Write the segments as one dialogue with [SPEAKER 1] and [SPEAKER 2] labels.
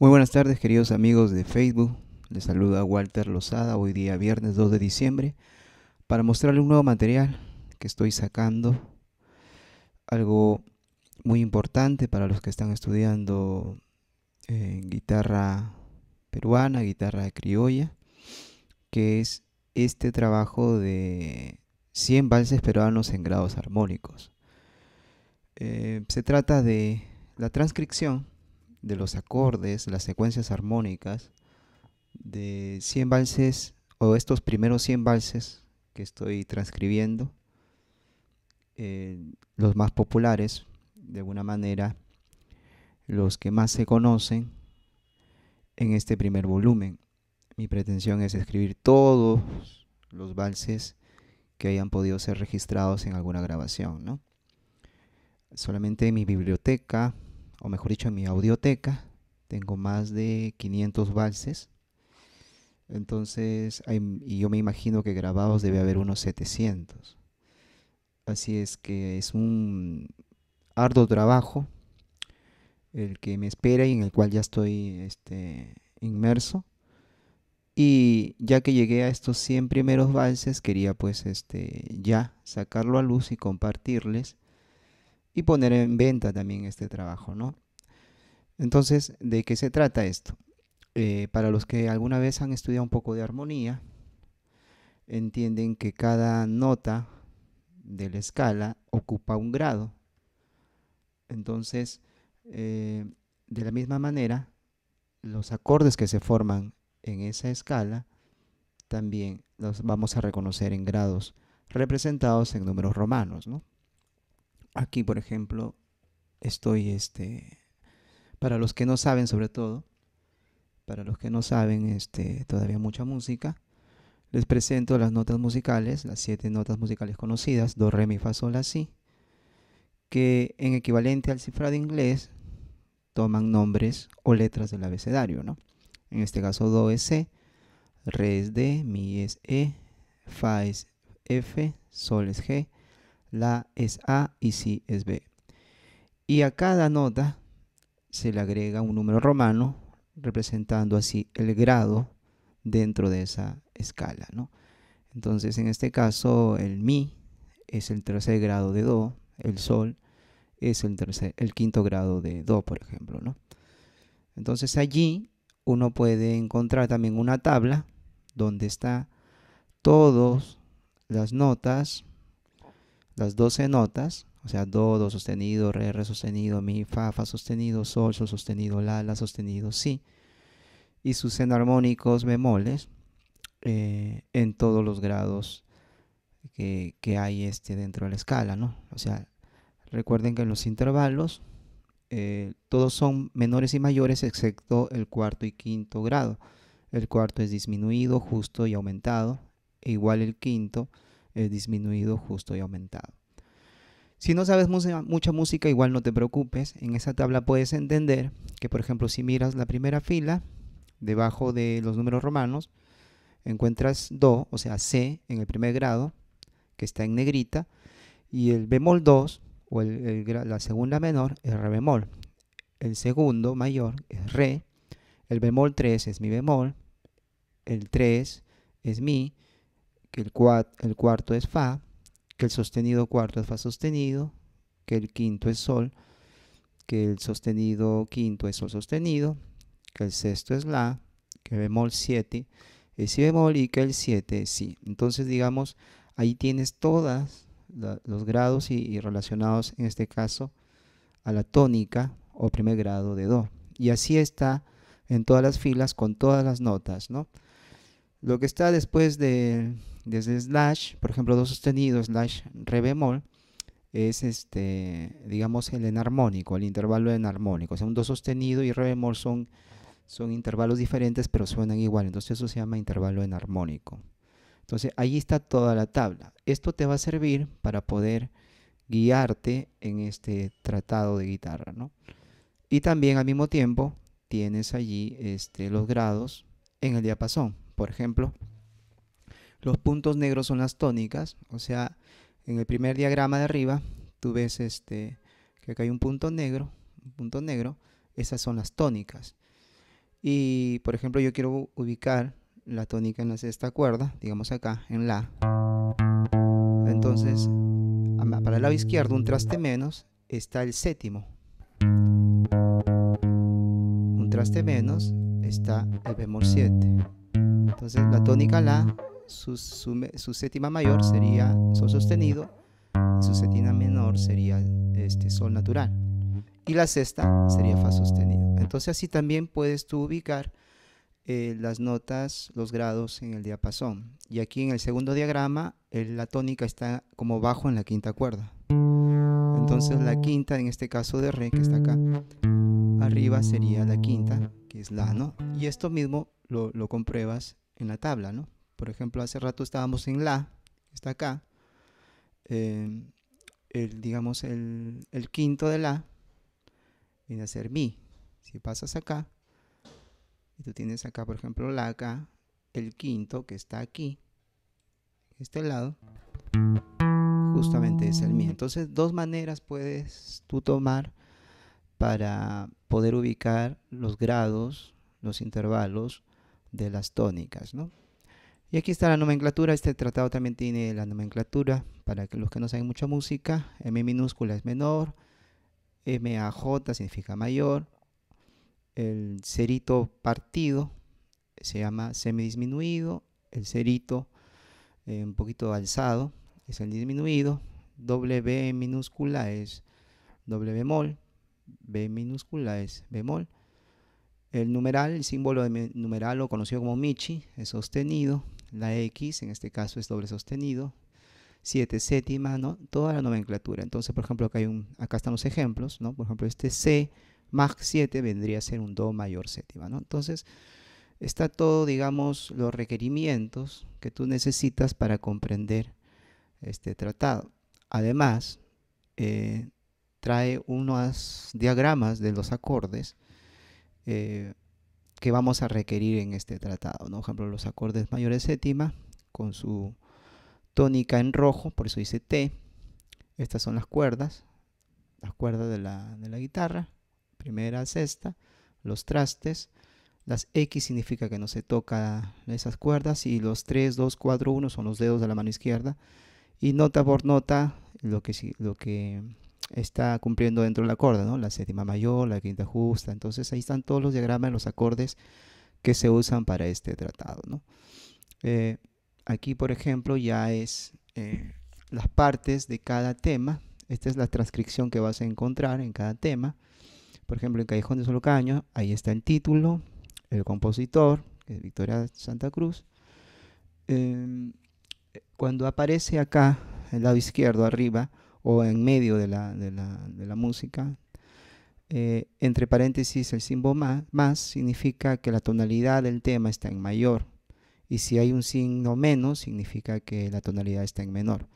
[SPEAKER 1] Muy buenas tardes queridos amigos de Facebook, les saluda Walter Lozada hoy día viernes 2 de diciembre para mostrarles un nuevo material que estoy sacando, algo muy importante para los que están estudiando eh, guitarra peruana, guitarra criolla, que es este trabajo de 100 valses peruanos en grados armónicos. Eh, se trata de la transcripción de los acordes, las secuencias armónicas de 100 valses o estos primeros 100 valses que estoy transcribiendo, eh, los más populares, de alguna manera, los que más se conocen en este primer volumen. Mi pretensión es escribir todos los valses que hayan podido ser registrados en alguna grabación, Solamente mi biblioteca o mejor dicho, en mi audioteca, tengo más de 500 valses. Entonces, y yo me imagino que grabados debe haber unos 700. Así es que es un arduo trabajo el que me espera y en el cual ya estoy este, inmerso. Y ya que llegué a estos 100 primeros valses, quería pues este, ya sacarlo a luz y compartirles y poner en venta también este trabajo, ¿no? Entonces, ¿de qué se trata esto? Eh, para los que alguna vez han estudiado un poco de armonía, entienden que cada nota de la escala ocupa un grado. Entonces, eh, de la misma manera, los acordes que se forman en esa escala también los vamos a reconocer en grados representados en números romanos, ¿no? aquí, por ejemplo, estoy, este, para los que no saben sobre todo, para los que no saben este, todavía mucha música, les presento las notas musicales, las siete notas musicales conocidas, do, re, mi, fa, sol, la, si, que en equivalente al cifrado inglés toman nombres o letras del abecedario, ¿no? En este caso do es C, e, re es D, mi es E, fa es F, sol es G, la es A y si es B. Y a cada nota se le agrega un número romano representando así el grado dentro de esa escala. ¿no? Entonces en este caso el mi es el tercer grado de do, el sol es el, quinto grado de do, por ejemplo. Entonces allí uno puede encontrar también una tabla donde está todas las notas las 12 notas, o sea, do, do sostenido, re, re sostenido, mi, fa, fa sostenido, sol, sol sostenido, la, la sostenido, si, y sus enarmónicos bemoles eh, en todos los grados que, hay este dentro de la escala, ¿no? O sea, recuerden que en los intervalos eh, todos son menores y mayores excepto el cuarto y quinto grado. El cuarto es disminuido, justo y aumentado, e igual el quinto eh, disminuido, justo y aumentado. Si no sabes mucha música, igual no te preocupes. En esa tabla puedes entender que, por ejemplo, si miras la primera fila, debajo de los números romanos, encuentras Do, o sea, C en el primer grado, que está en negrita, y el bemol 2, o la segunda menor, es Re bemol. El segundo mayor es Re, el bemol 3 es Mi bemol, el 3 es Mi, que el, el cuarto es Fa, que el sostenido cuarto es Fa sostenido, que el quinto es Sol, que el sostenido quinto es Sol sostenido, que el sexto es La, que bemol 7 es Si bemol y que el siete es Si. Entonces, digamos, ahí tienes todas los grados y, y, relacionados en este caso a la tónica o primer grado de Do. Y así está en todas las filas con todas las notas, ¿no? Lo que está después de desde slash, por ejemplo, do sostenido, slash, re bemol, es este, digamos, el enarmónico, el intervalo enarmónico. O sea, un do sostenido y re bemol son, son intervalos diferentes, pero suenan igual. Entonces eso se llama intervalo enarmónico. Entonces allí está toda la tabla. Esto te va a servir para poder guiarte en este tratado de guitarra, ¿no? Y también al mismo tiempo tienes allí este, los grados en el diapasón. Por ejemplo, los puntos negros son las tónicas, o sea, en el primer diagrama de arriba, tú ves este, que acá hay un punto negro, un punto negro, esas son las tónicas. Y, por ejemplo, yo quiero ubicar la tónica en la sexta cuerda, digamos acá, en la. Entonces, para el lado izquierdo, un traste menos, está el séptimo. Un traste menos está el bemol 7. Entonces, la tónica la su, séptima mayor sería sol sostenido su séptima menor sería este sol natural y la sexta sería fa sostenido. Entonces así también puedes tú ubicar eh, las notas, los grados en el diapasón. Y aquí en el segundo diagrama la tónica está como bajo en la quinta cuerda. Entonces la quinta, en este caso de re, que está acá, arriba sería la quinta, que es la, ¿no? Y esto mismo lo, lo compruebas en la tabla, ¿no? Por ejemplo, hace rato estábamos en La, está acá. Em, digamos, el, quinto de La viene a ser Mi. Si pasas acá, y tú tienes acá, por ejemplo, La acá, el quinto que está aquí, este lado, justamente es el Mi. Entonces, dos maneras puedes tú tomar para poder ubicar los grados, los intervalos de las tónicas, ¿no? Y aquí está la nomenclatura, este tratado también tiene la nomenclatura, para que los que no saben mucha música, M minúscula es menor, MAJ significa mayor, el cerito partido se llama semidisminuido, el cerito eh, un poquito alzado es el disminuido, W minúscula es doble bemol, B minúscula es bemol, el numeral, el símbolo de numeral o conocido como Michi, es sostenido, la X, en este caso, es doble sostenido. 7 séptima, ¿no? Toda la nomenclatura. Entonces, por ejemplo, acá, hay un, acá están los ejemplos, ¿no? Por ejemplo, este C más 7 vendría a ser un Do mayor séptima, ¿no? Entonces, está todo, digamos, los requerimientos que tú necesitas para comprender este tratado. Además, eh, trae unos diagramas de los acordes eh, que vamos a requerir en este tratado. ¿no? Por ejemplo, los acordes mayores séptima con su tónica en rojo, por eso dice T. Estas son las cuerdas, las cuerdas de la, de la guitarra, primera, sexta, los trastes. Las X significa que no se toca esas cuerdas y los 3, 2, 4, 1 son los dedos de la mano izquierda. Y nota por nota, lo que, lo que está cumpliendo dentro del acorde, ¿no? La séptima mayor, la quinta justa. Entonces ahí están todos los diagramas, los acordes que se usan para este tratado, eh, aquí, por ejemplo, ya es eh, las partes de cada tema. Esta es la transcripción que vas a encontrar en cada tema. Por ejemplo, en Callejón de Solocaño, ahí está el título, el compositor, que es Victoria Santa Cruz. Em, cuando aparece acá, el lado izquierdo, arriba, o en medio de la, de la, de la música. Eh, entre paréntesis, el símbolo más, más significa que la tonalidad del tema está en mayor. Y si hay un signo menos, significa que la tonalidad está en menor.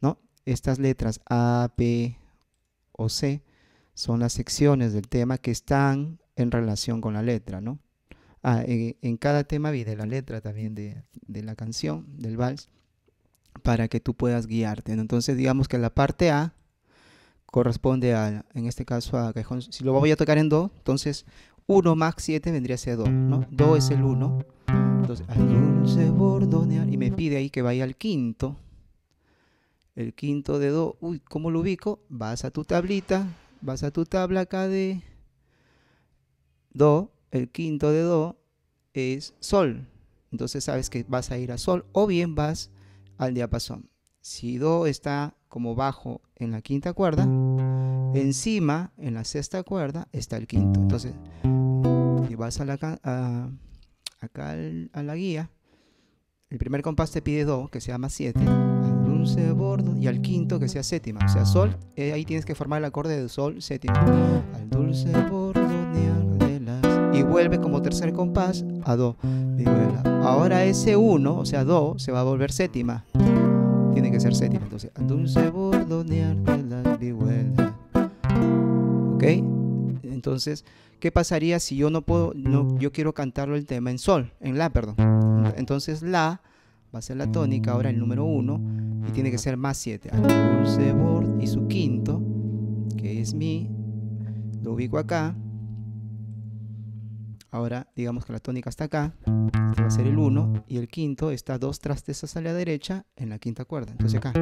[SPEAKER 1] ¿no? Estas letras A, B o C son las secciones del tema que están en relación con la letra. ¿no? Ah, en, cada tema viene la letra también de, de la canción, del vals para que tú puedas guiarte. Entonces, digamos que la parte A corresponde a, en este caso, a cajón. Si lo voy a tocar en Do, entonces 1 más 7 vendría a ser Do, Do es el 1. Entonces, Y me pide ahí que vaya al quinto. El quinto de Do. Uy, ¿cómo lo ubico? Vas a tu tablita. Vas a tu tabla acá de Do. El quinto de Do es Sol. Entonces sabes que vas a ir a Sol. O bien vas al diapasón. Si Do está como bajo en la quinta cuerda, encima, en la sexta cuerda, está el quinto. Entonces, si vas a la, a, acá a la guía, el primer compás te pide Do, que sea más 7, al dulce bordo y al quinto, que sea séptima. O sea, Sol, eh, ahí tienes que formar el acorde de Sol séptima. Al dulce bordo y vuelve como tercer compás a Do. Ahora ese 1, o sea, do, se va a volver séptima. Tiene que ser séptima. Entonces, ¿Ok? Entonces, ¿qué pasaría si yo no puedo, no, yo quiero cantarlo el tema en sol, en la, perdón? Entonces, la va a ser la tónica, ahora el número 1, y tiene que ser más 7. y su quinto, que es mi, lo ubico acá Ahora digamos que la tónica está acá, este va a ser el 1 y el quinto está dos trastes a la derecha en la quinta cuerda. Entonces acá,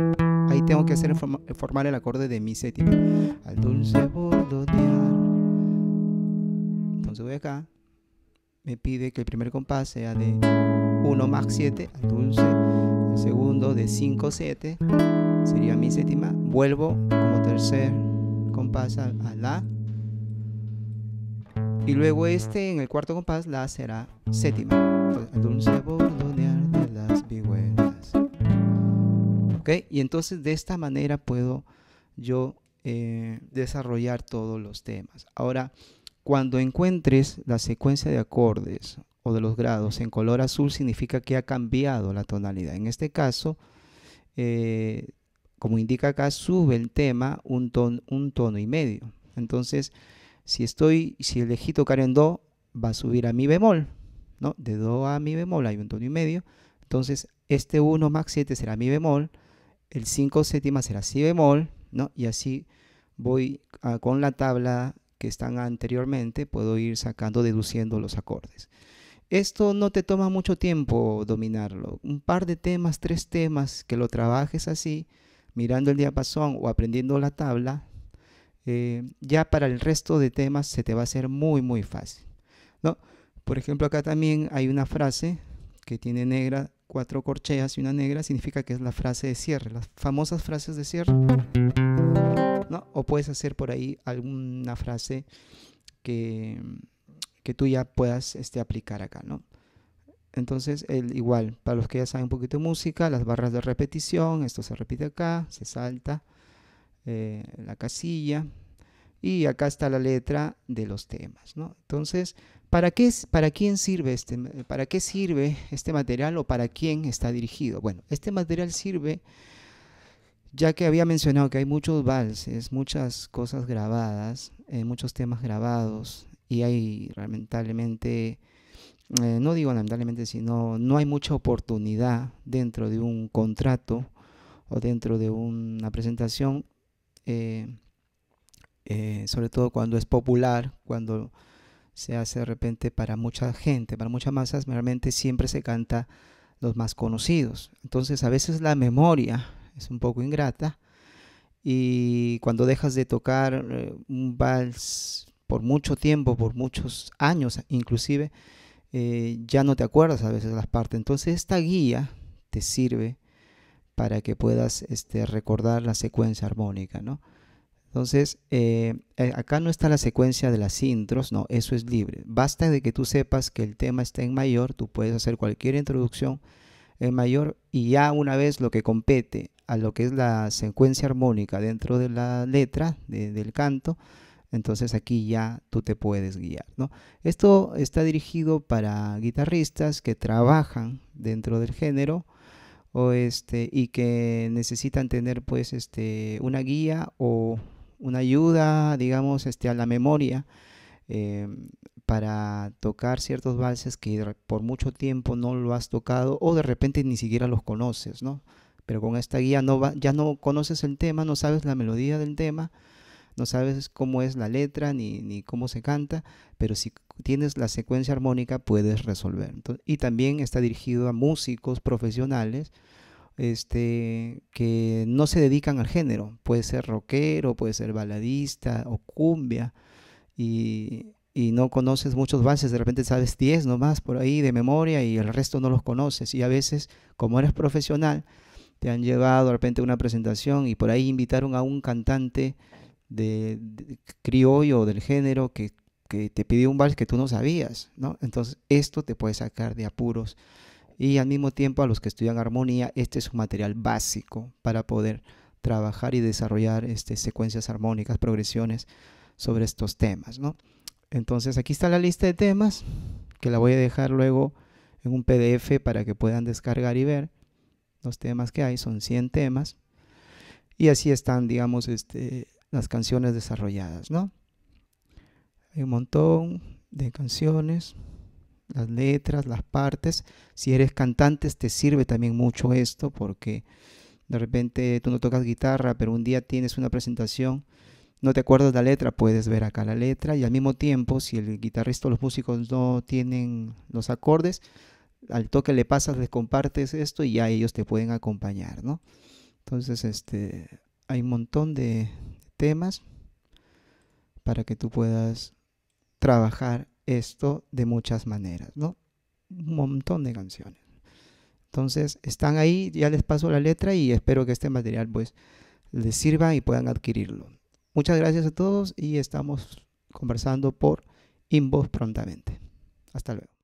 [SPEAKER 1] ahí tengo que hacer formar el acorde de mi séptima. Al dulce bordear. Entonces voy acá, me pide que el primer compás sea de 1 más 7 al dulce, el segundo de 5, 7 sería mi séptima, vuelvo como tercer compás a la y luego este en el cuarto compás la será séptima. Pues, de las Y entonces de esta manera puedo yo eh, desarrollar todos los temas. Ahora, cuando encuentres la secuencia de acordes o de los grados en color azul, significa que ha cambiado la tonalidad. En este caso, eh, como indica acá, sube el tema un, un tono y medio. Entonces, si estoy, si elegí tocar en do, va a subir a mi bemol, ¿no? De do a mi bemol hay un tono y medio. Entonces, este 1 más 7 será mi bemol, el 5 séptima será si bemol, ¿no? Y así voy ah, con la tabla que están anteriormente, puedo ir sacando, deduciendo los acordes. Esto no te toma mucho tiempo dominarlo. Un par de temas, tres temas, que lo trabajes así, mirando el diapasón o aprendiendo la tabla, eh, ya para el resto de temas se te va a hacer muy, muy fácil. ¿no? Por ejemplo, acá también hay una frase que tiene negra, cuatro corcheas y una negra, significa que es la frase de cierre, las famosas frases de cierre. ¿no? O puedes hacer por ahí alguna frase que, que tú ya puedas este, aplicar acá. ¿no? Entonces, el, igual, para los que ya saben un poquito de música, las barras de repetición, esto se repite acá, se salta, eh, la casilla y acá está la letra de los temas. Entonces, ¿para, qué, ¿para quién sirve este, para qué sirve este material o para quién está dirigido? Bueno, este material sirve ya que había mencionado que hay muchos valses, muchas cosas grabadas, eh, muchos temas grabados y hay lamentablemente, eh, no digo lamentablemente, sino no hay mucha oportunidad dentro de un contrato o dentro de una presentación eh, eh, sobre todo cuando es popular, cuando se hace de repente para mucha gente, para muchas masas, realmente siempre se canta los más conocidos. Entonces a veces la memoria es un poco ingrata y cuando dejas de tocar eh, un vals por mucho tiempo, por muchos años inclusive, ya no te acuerdas a veces las partes. Entonces esta guía te sirve para que puedas este, recordar la secuencia armónica, ¿no? Entonces, eh, eh, acá no está la secuencia de las intros, no, eso es libre. Basta de que tú sepas que el tema está en mayor, tú puedes hacer cualquier introducción en mayor y ya una vez lo que compete a lo que es la secuencia armónica dentro de la letra del canto, entonces aquí ya tú te puedes guiar. Esto está dirigido para guitarristas que trabajan dentro del género o este y que necesitan tener pues este una guía o una ayuda digamos este a la memoria eh, para tocar ciertos valses que por mucho tiempo no lo has tocado o de repente ni siquiera los conoces no pero con esta guía no ya no conoces el tema no sabes la melodía del tema no sabes cómo es la letra ni, ni cómo se canta, pero si tienes la secuencia armónica puedes resolver. y también está dirigido a músicos profesionales este, que no se dedican al género. Puede ser rockero, puede ser baladista o cumbia. Y, y no conoces muchos bases, de repente sabes 10 nomás por ahí de memoria y el resto no los conoces. Y a veces, como eres profesional, te han llevado de repente a una presentación y por ahí invitaron a un cantante de, criollo o del género que, te pidió un vals que tú no sabías, ¿no? Entonces esto te puede sacar de apuros. Y al mismo tiempo a los que estudian armonía, este es un material básico para poder trabajar y desarrollar este, secuencias armónicas, progresiones sobre estos temas, Entonces aquí está la lista de temas que la voy a dejar luego en un PDF para que puedan descargar y ver los temas que hay, son 100 temas. Y así están, digamos, este, las canciones desarrolladas, ¿no? Hay un montón de canciones, las letras, las partes. Si eres cantante te sirve también mucho esto porque de repente tú no tocas guitarra, pero un día tienes una presentación, no te acuerdas de la letra, puedes ver acá la letra y al mismo tiempo si el guitarrista o los músicos no tienen los acordes, al toque le pasas, les compartes esto y ya ellos te pueden acompañar, ¿no? Entonces, este, hay un montón de, temas para que tú puedas trabajar esto de muchas maneras, ¿no? Un montón de canciones. Entonces, están ahí, ya les paso la letra y espero que este material pues les sirva y puedan adquirirlo. Muchas gracias a todos y estamos conversando por inbox prontamente. Hasta luego.